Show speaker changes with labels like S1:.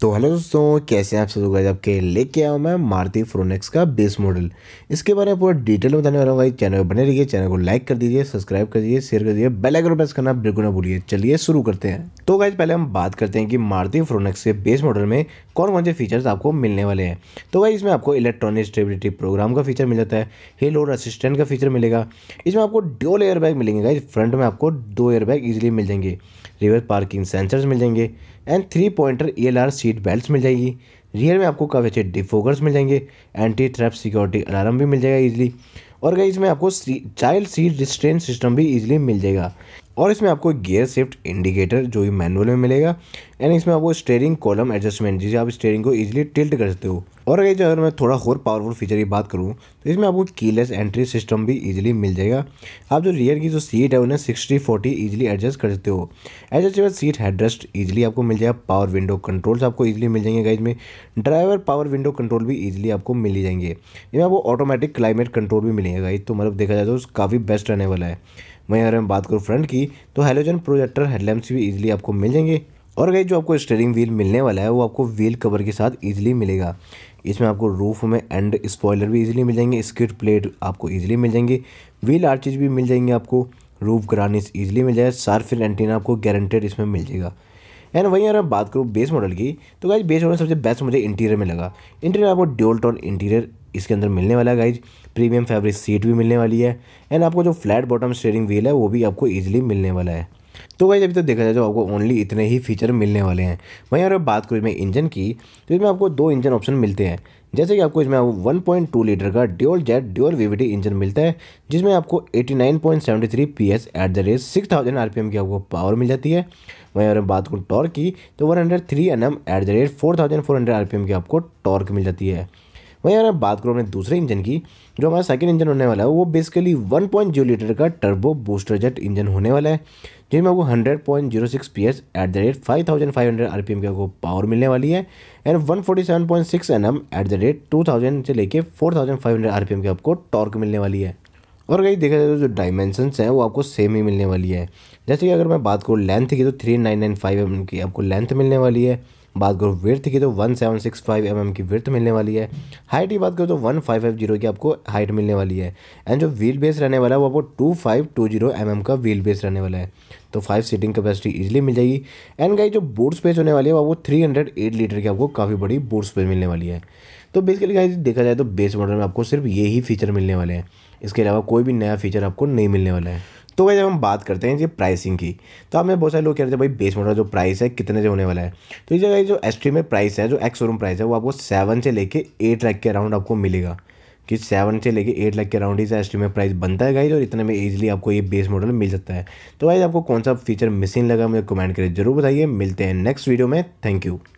S1: तो हेलो दोस्तों कैसे हैं आप सब लोग तो आपके लेके आया हूँ मैं मारुति फ्रोनेक्स का बेस मॉडल इसके बारे में पूरा डिटेल में बताने वाला हूँ चैनल पर बने रहिए चैनल को लाइक कर दीजिए सब्सक्राइब कर दीजिए शेयर कर दीजिए बेल आइकन प्रेस करना बिल्कुल ना भूलिए चलिए शुरू करते हैं तो गाइज पहले हम बात करते हैं कि मारुति फ्रोनेक्स के बेस मॉडल में कौन कौन से फीचर्स आपको मिलने वाले हैं तो गाइज इसमें आपको इलेक्ट्रॉनिक स्टेबिलिटी प्रोग्राम का फीचर मिल जाता है हिल और असिस्टेंट का फीचर मिलेगा इसमें आपको डोल एयर बैग मिलेंगे गाइज फ्रंट में आपको दो एयर बैग ईजिली मिल जाएंगे रिवर्स पार्किंग सेंसर्स मिल जाएंगे and three pointer E L R seat belt मिल जाएगी रियर में आपको काफ़ी अच्छे डिफोगर्स मिल जाएंगे एंटी ट्रैप सिक्योरिटी अलार्म भी मिल जाएगा ईजिली और गई इसमें आपको चाइल्ड सीट रिस्ट्रेन सिस्टम भी ईजिली मिल जाएगा और इसमें आपको गियर शिफ्ट इंडिकेटर जो कि मैनुअल में मिलेगा एंड इसमें आपको स्टेयरिंग कॉलम एडजस्टमेंट जिसे आप स्टेयरिंग को ईजिली टिल्ट कर सकते हो और अगर जो अगर मैं थोड़ा और पावरफुल फीचर की बात करूँ तो इसमें आपको कीलेस एंट्री सिस्टम भी इजीली मिल जाएगा आप जो रियर की जो सीट है उन्हें सिक्सटी फोर्टी ईजिली एडजस्ट कर सकते हो एडजस्टेबल सीट हेडरेस्ट ईजिली आपको मिल जाएगा पावर विंडो कंट्रोल्स आपको ईजिली मिल जाएंगे गाइज में ड्राइवर पावर विंडो कंट्रोल भी ईजिली आपको मिल जाएंगे इसमें आपको ऑटोमेटिक क्लाइमेट कंट्रोल भी मिलेंगे गाइज तो मतलब देखा जाए तो काफ़ी बेस्ट रहने वाला है वहीं अगर मैं बात करूँ फ्रंट की तो हेलोजन प्रोजेक्टर हेडलैम्प्स भी ईजिली आपको मिल जाएंगे और गई जो आपको स्टेयरिंग व्हील मिलने वाला है वो आपको व्हील कवर के साथ ईजिली मिलेगा इसमें आपको रूफ में एंड स्पॉयलर भी ईजिली मिल जाएंगे स्किट प्लेट आपको ईजिली मिल जाएंगी व्हील आर्चेज भी मिल जाएंगे आपको रूफ ग्रानिस ईजिली मिल जाएगा सारफिल एंटीना आपको गारंटेड इसमें मिल जाएगा एंड वहीं अगर बात करूँ बेस मॉडल की तो गाइज बेस मॉडल सबसे बेस्ट मुझे इंटीरियर में लगा इंटीरियर आपको डोल टोन इंटीरियर इसके अंदर मिलने वाला है गाइज प्रीमियम फैब्रिक सीट भी मिलने वाली है एंड आपको जो फ्लैट बॉटम स्टेयरिंग व्हील है वो भी आपको ईजिली मिलने वाला है तो वही अभी तो देखा जाए तो आपको ओनली इतने ही फीचर मिलने वाले हैं वहीं अगर बात करूँ इसमें इंजन की तो इसमें आपको दो इंजन ऑप्शन मिलते हैं जैसे कि आपको इसमें वन पॉइंट टू लीटर का dual jet dual VVT engine मिलता है जिसमें आपको eighty nine point seventy three P S at the rate six thousand R P M की आपको पावर मिल जाती है वहीं अगर बात करूँ टॉर्क की तो one hundred three N M at the rate four four thousand hundred R P M की आपको टॉर्क मिल जाती है वहीं अगर बात करूँ अपने दूसरे इंजन की जो हमारा सेकेंड इंजन होने वाला है वो basically one point zero litre का टर्बो बूस्टर जेट इंजन होने वाला है जिसमें आपको hundred point zero six P S at the rate five thousand five hundred R P M की आपको पावर मिलने वाली है and one forty seven point six N M at the rate two thousand से लेके four thousand five hundred R P M की आपको torque मिलने वाली है और कहीं देखा जाए तो जो डायमेंशनस हैं वो आपको सेम ही मिलने वाली है जैसे कि अगर मैं बात करूँ लेंथ की तो three nine nine five M की आपको लेंथ मिलने वाली है बात करो विर्थ की तो one seven six five M M की विर्थ मिलने वाली है हाइट की बात करो तो वन फाइव फाइव जीरो की आपको हाइट मिलने वाली है एंड जो व्हील बेस रहने वाला है वो आपको two five two zero M M का व्हील बेस रहने वाला है तो फाइव सीटिंग कैपेसिटी इजीली मिल जाएगी एंड गाई जो बोर्ड स्पेस होने वाली है वो थ्री हंड्रेड एट लीटर की आपको काफ़ी बड़ी बूट स्पेस मिलने वाली है तो बेसिकली गाई देखा जाए तो बेस मॉडल में आपको सिर्फ यही फीचर मिलने वाले हैं इसके अलावा कोई भी नया फीचर आपको नहीं मिलने वाला है तो जब हम बात करते हैं ये प्राइसिंग की तो आप में बहुत सारे लोग कह रहे थे भाई बेस मॉडल जो प्राइस है कितने से होने वाला है तो ये जो एस में प्राइस है जो एक्स शोरूम प्राइस है वो आपको सेवन से लेके एट लाख के अराउंड आपको मिलेगा कि सेवन से लेके एट लाख के अराउंड ही एस में प्राइस बनता है गाइज और इतने में ईजिली आपको ये बेस मॉडल मिल सकता है तो गाइज आपको कौन सा फीचर मिसिंग लगा मुझे कमेंट करें जरूर बताइए मिलते हैं नेक्स्ट वीडियो में थैंक यू